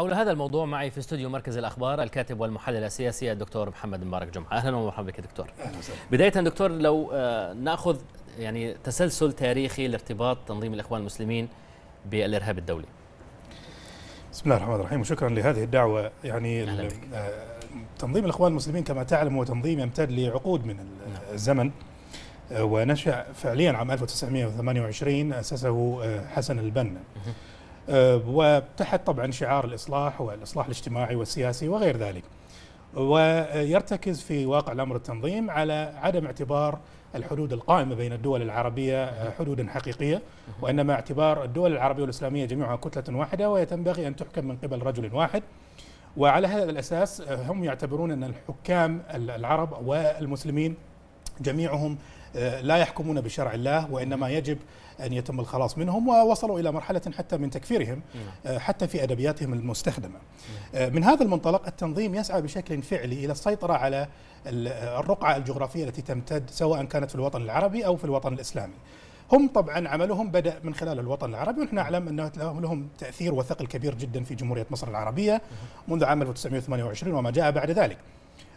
حول هذا الموضوع معي في استوديو مركز الاخبار الكاتب والمحلل السياسي الدكتور محمد مبارك جمعه اهلا ومرحبا بك دكتور اهلا وسهلا بدايه دكتور لو آه، ناخذ يعني تسلسل تاريخي لارتباط تنظيم الاخوان المسلمين بالارهاب الدولي بسم الله الرحمن الرحيم وشكرا لهذه الدعوه يعني آه، تنظيم الاخوان المسلمين كما تعلم هو تنظيم يمتد لعقود من نعم. الزمن آه، ونشا فعليا عام 1928 اسسه حسن البنا آه، وتحت طبعا شعار الإصلاح والإصلاح الاجتماعي والسياسي وغير ذلك ويرتكز في واقع الأمر التنظيم على عدم اعتبار الحدود القائمة بين الدول العربية آه، حدودا حقيقية وإنما اعتبار الدول العربية والإسلامية جميعها كتلة واحدة وينبغي أن تحكم من قبل رجل واحد وعلى هذا الأساس آه، هم يعتبرون أن الحكام العرب والمسلمين جميعهم آه، لا يحكمون بشرع الله وإنما يجب أن يتم الخلاص منهم ووصلوا إلى مرحلة حتى من تكفيرهم نعم. آه، حتى في أدبياتهم المستخدمة نعم. آه، من هذا المنطلق التنظيم يسعى بشكل فعلي إلى السيطرة على الرقعة الجغرافية التي تمتد سواء كانت في الوطن العربي أو في الوطن الإسلامي هم طبعا عملهم بدا من خلال الوطن العربي ونحن نعلم انه لهم تاثير وثقل كبير جدا في جمهوريه مصر العربيه منذ عام 1928 وما جاء بعد ذلك.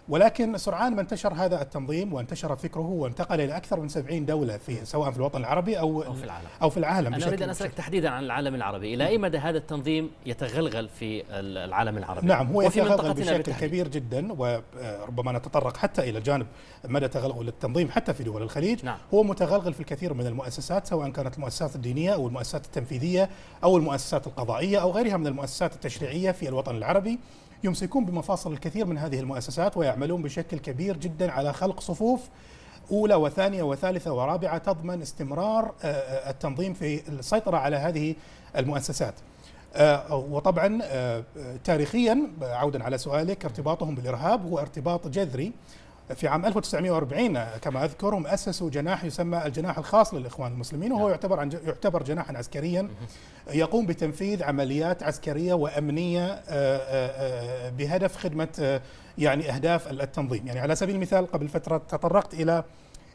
ولكن سرعان ما انتشر هذا التنظيم وانتشر فكره وانتقل الى اكثر من 70 دوله في سواء في الوطن العربي او او في العالم او في العالم انا اريد ان اسالك تحديدا عن العالم العربي، الى اي مدى هذا التنظيم يتغلغل في العالم العربي؟ نعم هو يتغلغل بشكل بتحديد. كبير جدا وربما نتطرق حتى الى جانب مدى تغلغل التنظيم حتى في دول الخليج، نعم. هو متغلغل في الكثير من المؤسسات سواء كانت المؤسسات الدينيه او المؤسسات التنفيذيه او المؤسسات القضائيه او غيرها من المؤسسات التشريعيه في الوطن العربي، يمسكون بمفاصل الكثير من هذه المؤسسات وي يعملون بشكل كبير جدا على خلق صفوف أولى وثانية وثالثة ورابعة تضمن استمرار آه، آه، التنظيم في السيطرة على هذه المؤسسات آه، وطبعا تاريخيا عودا على سؤالك ارتباطهم بالإرهاب هو ارتباط جذري في عام 1940 كما اذكر هم اسسوا جناح يسمى الجناح الخاص للاخوان المسلمين وهو نعم. يعتبر عن يعتبر جناحا عسكريا يقوم بتنفيذ عمليات عسكريه وامنيه بهدف خدمه يعني أهداف التنظيم يعني على سبيل المثال قبل فترة تطرقت إلى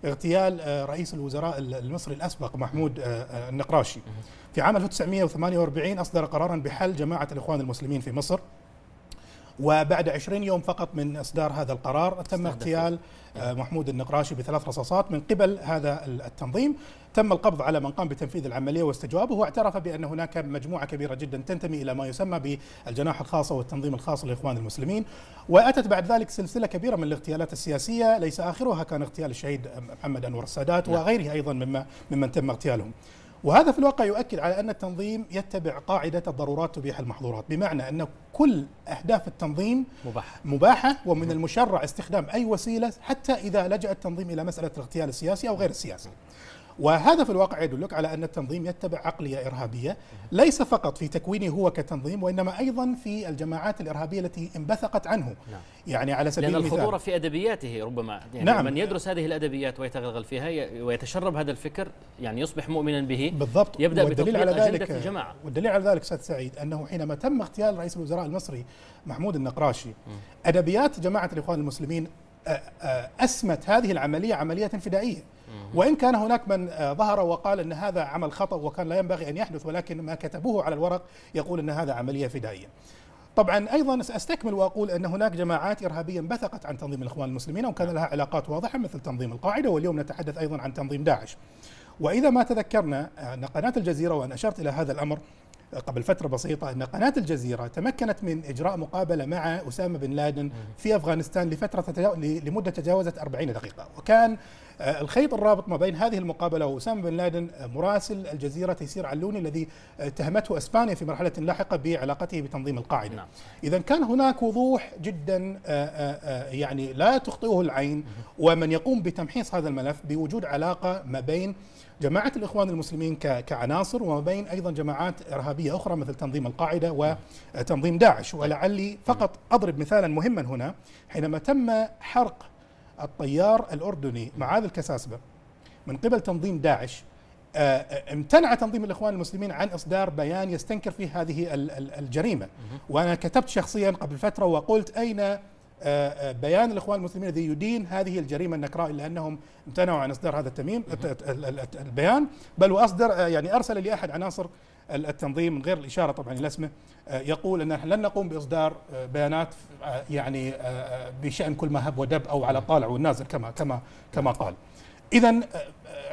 اغتيال آه، رئيس الوزراء المصري الأسبق محمود آه، آه، النقراشي في عام 1948 أصدر قرارا بحل جماعة الإخوان المسلمين في مصر وبعد 20 يوم فقط من إصدار هذا القرار تم اغتيال آه، محمود النقراشي بثلاث رصاصات من قبل هذا التنظيم تم القبض على من قام بتنفيذ العمليه واستجوابه واعترف بان هناك مجموعه كبيره جدا تنتمي الى ما يسمى بالجناح او والتنظيم الخاص لاخوان المسلمين واتت بعد ذلك سلسله كبيره من الاغتيالات السياسيه ليس اخرها كان اغتيال الشهيد محمد انور السادات نعم. وغيره ايضا مما ممن تم اغتيالهم وهذا في الواقع يؤكد على أن التنظيم يتبع قاعدة الضرورات تبيح المحظورات بمعنى أن كل أهداف التنظيم مباحة, مباحة ومن المشرع استخدام أي وسيلة حتى إذا لجأ التنظيم إلى مسألة الاغتيال السياسي أو غير السياسي وهذا في الواقع يدلك على أن التنظيم يتبع عقلية إرهابية ليس فقط في تكوينه هو كتنظيم وإنما أيضا في الجماعات الإرهابية التي انبثقت عنه نعم. يعني على سبيل لأن المثال الخطورة في أدبياته ربما يعني نعم. من يدرس هذه الأدبيات ويتغلغل فيها ويتشرب هذا الفكر يعني يصبح مؤمنا به بالضبط يبدأ والدليل على ذلك الجماعة والدليل على ذلك أستاذ سعيد أنه حينما تم اغتيال رئيس الوزراء المصري محمود النقراشي م. أدبيات جماعة الإخوان المسلمين أسمت هذه العملية عملية فدائية وإن كان هناك من آه، ظهر وقال أن هذا عمل خطأ وكان لا ينبغي أن يحدث ولكن ما كتبوه على الورق يقول أن هذا عملية فدائية طبعا ايضا ساستكمل واقول ان هناك جماعات ارهابيه انبثقت عن تنظيم الاخوان المسلمين وكان نعم. لها علاقات واضحه مثل تنظيم القاعده واليوم نتحدث ايضا عن تنظيم داعش. واذا ما تذكرنا ان آه، قناه الجزيره وان اشرت الى هذا الامر قبل فترة بسيطة أن قناة الجزيرة تمكنت من إجراء مقابلة مع أسامة بن لادن في أفغانستان لفترة تجاو... لمدة تجاوزت 40 دقيقة وكان آه، الخيط الرابط ما بين هذه المقابلة وأسامة بن لادن آه، مراسل الجزيرة تيسير علوني الذي آه، اتهمته أسبانيا في مرحلة لاحقة بعلاقته بتنظيم القاعدة نعم. إذا كان هناك وضوح جدا يعني لا تخطئه العين ومن يقوم بتمحيص هذا الملف بوجود علاقة ما بين جماعه الاخوان المسلمين كعناصر وما بين ايضا جماعات ارهابيه اخرى مثل تنظيم القاعده وتنظيم نعم. داعش طيب. ولعلي نعم. فقط اضرب مثالا مهما هنا حينما تم حرق الطيار الاردني معاذ الكساسبه من قبل تنظيم داعش آه، آه، امتنع تنظيم الاخوان المسلمين عن اصدار بيان يستنكر فيه هذه الجريمه وانا كتبت شخصيا قبل فتره وقلت اين آه، آه، بيان الاخوان المسلمين الذي يدين هذه الجريمه النكراء لانهم امتنعوا عن اصدار هذا التميم البيان بل واصدر آه، يعني ارسل لاحد عناصر التنظيم من غير الاشاره طبعا الى اسمه يقول ان احنا لن نقوم باصدار بيانات يعني بشان كل ما هب ودب او على الطالع والنازل كما كما كما قال. اذا آه،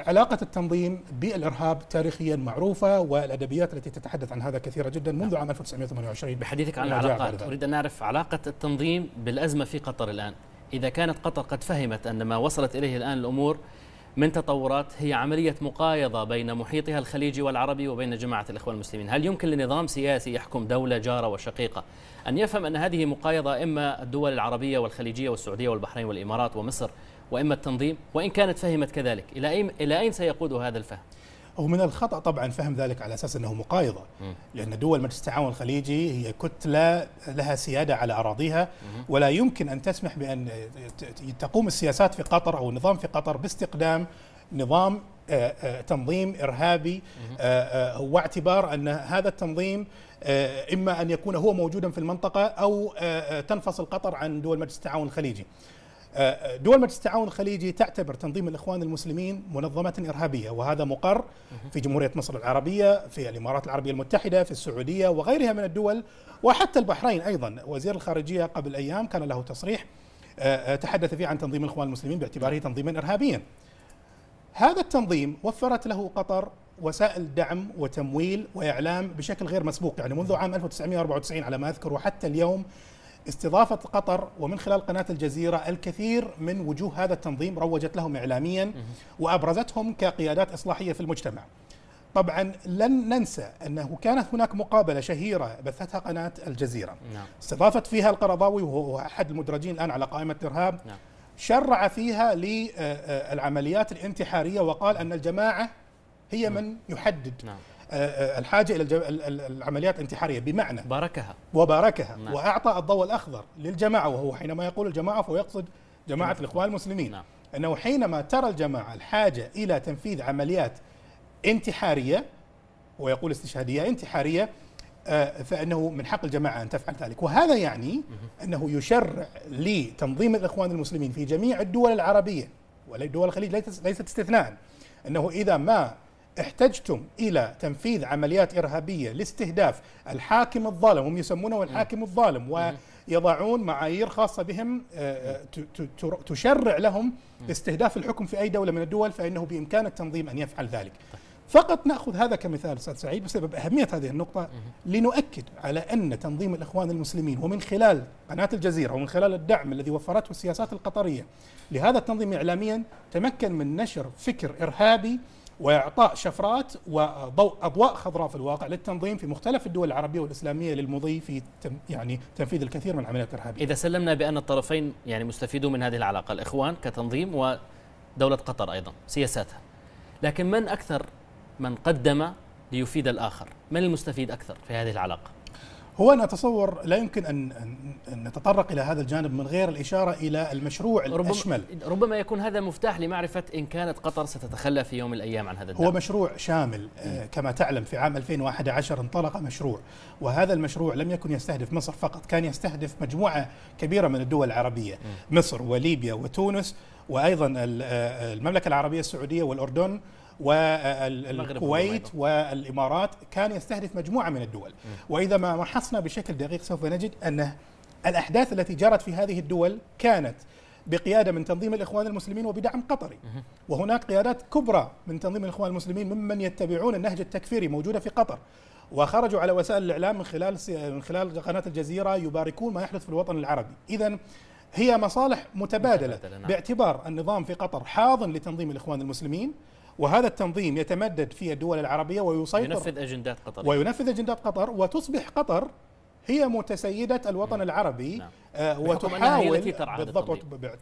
علاقة التنظيم بالإرهاب تاريخيا معروفة والأدبيات التي تتحدث عن هذا كثيرة جدا منذ نعم. عام 1928 بحديثك عن العلاقات أريد أن أعرف علاقة التنظيم بالأزمة في قطر الآن إذا كانت قطر قد فهمت أن ما وصلت إليه الآن الأمور من تطورات هي عملية مقايضة بين محيطها الخليجي والعربي وبين جماعة الإخوان المسلمين هل يمكن لنظام سياسي يحكم دولة جارة وشقيقة أن يفهم أن هذه مقايضة إما الدول العربية والخليجية والسعودية والبحرين والإمارات ومصر وإما التنظيم وإن كانت فهمت كذلك إلى أين, إلى أين سيقود هذا الفهم؟ هو من الخطأ طبعا فهم ذلك على أساس أنه مقايضة لأن دول مجلس التعاون الخليجي هي كتلة لها سيادة على أراضيها ولا يمكن أن تسمح بأن تقوم السياسات في قطر أو النظام في قطر باستقدام نظام آه، آه، تنظيم إرهابي آه، واعتبار أن هذا التنظيم إما أن يكون هو موجودا في المنطقة أو تنفصل قطر عن دول مجلس التعاون الخليجي دول مجلس التعاون الخليجي تعتبر تنظيم الإخوان المسلمين منظمة إرهابية وهذا مقر في جمهورية مصر العربية في الإمارات العربية المتحدة في السعودية وغيرها من الدول وحتى البحرين أيضا وزير الخارجية قبل أيام كان له تصريح آه، آه، تحدث فيه عن تنظيم الإخوان المسلمين باعتباره تنظيما إرهابيا هذا التنظيم وفرت له قطر وسائل دعم وتمويل واعلام بشكل غير مسبوق يعني منذ عام 1994 على ما اذكر وحتى اليوم استضافة قطر ومن خلال قناة الجزيرة الكثير من وجوه هذا التنظيم روجت لهم إعلاميا وأبرزتهم كقيادات إصلاحية في المجتمع طبعا لن ننسى أنه كانت هناك مقابلة شهيرة بثتها قناة الجزيرة نعم. استضافت فيها القرضاوي وهو أحد المدرجين الآن على قائمة الإرهاب نعم. شرع فيها للعمليات آه، آه، الانتحارية وقال أن الجماعة هي نعم. من يحدد نعم. آه، آه، الحاجه الى العمليات الانتحاريه بمعنى باركها وباركها نعم. واعطى الضوء الاخضر للجماعه وهو حينما يقول الجماعه فهو يقصد جماعه نعم. الاخوان المسلمين نعم. انه حينما ترى الجماعه الحاجه الى تنفيذ عمليات انتحاريه ويقول استشهاديه انتحاريه آه، فانه من حق الجماعه ان تفعل ذلك، وهذا يعني انه يشرع لتنظيم الاخوان المسلمين في جميع الدول العربيه ودول الخليج ليست استثناء انه اذا ما احتجتم الى تنفيذ عمليات ارهابيه لاستهداف الحاكم الظالم هم يسمونه الحاكم الظالم ويضعون معايير خاصه بهم آه، آه، تشرع لهم استهداف الحكم في اي دوله من الدول فانه بامكان التنظيم ان يفعل ذلك. فقط ناخذ هذا كمثال استاذ سعيد بسبب اهميه هذه النقطه لنؤكد على ان تنظيم الاخوان المسلمين ومن خلال قناه الجزيره ومن خلال الدعم الذي وفرته السياسات القطريه لهذا التنظيم اعلاميا تمكن من نشر فكر ارهابي وإعطاء شفرات وضوء أضواء خضراء في الواقع للتنظيم في مختلف الدول العربية والإسلامية للمضي في يعني تنفيذ الكثير من العمليات الإرهابية إذا سلمنا بأن الطرفين يعني مستفيدون من هذه العلاقة الإخوان كتنظيم ودولة قطر أيضا سياساتها لكن من أكثر من قدم ليفيد الآخر من المستفيد أكثر في هذه العلاقة هو أنا أتصور لا يمكن أن, أن نتطرق إلى هذا الجانب من غير الإشارة إلى المشروع ربما الأشمل ربما يكون هذا مفتاح لمعرفة إن كانت قطر ستتخلى في يوم من الأيام عن هذا الدعم هو مشروع شامل آه، كما تعلم في عام 2011 انطلق مشروع وهذا المشروع لم يكن يستهدف مصر فقط كان يستهدف مجموعة كبيرة من الدول العربية مصر وليبيا وتونس وايضا آه، المملكه العربيه السعوديه والاردن والكويت آه، والامارات كان يستهدف مجموعه من الدول واذا ما محصنا بشكل دقيق سوف نجد ان الاحداث التي جرت في هذه الدول كانت بقياده من تنظيم الاخوان المسلمين وبدعم قطري وهناك قيادات كبرى من تنظيم الاخوان المسلمين ممن يتبعون النهج التكفيري موجوده في قطر وخرجوا على وسائل الاعلام من خلال من خلال قناه الجزيره يباركون ما يحدث في الوطن العربي اذا هي مصالح متبادلة, متبادلة نعم. باعتبار النظام في قطر حاضن لتنظيم الإخوان المسلمين وهذا التنظيم يتمدد في الدول العربية ويسيطر ينفذ أجندات قطر وينفذ أجندات قطر وتصبح قطر هي متسيدة الوطن نعم. العربي نعم. آه وتحاول بالضبط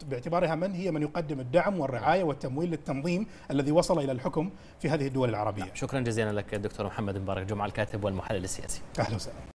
باعتبارها من هي من يقدم الدعم والرعاية نعم. والتمويل للتنظيم الذي وصل إلى الحكم في هذه الدول العربية نعم. شكرا جزيلا لك دكتور محمد مبارك جمعة الكاتب والمحلل السياسي أهلا وسهلا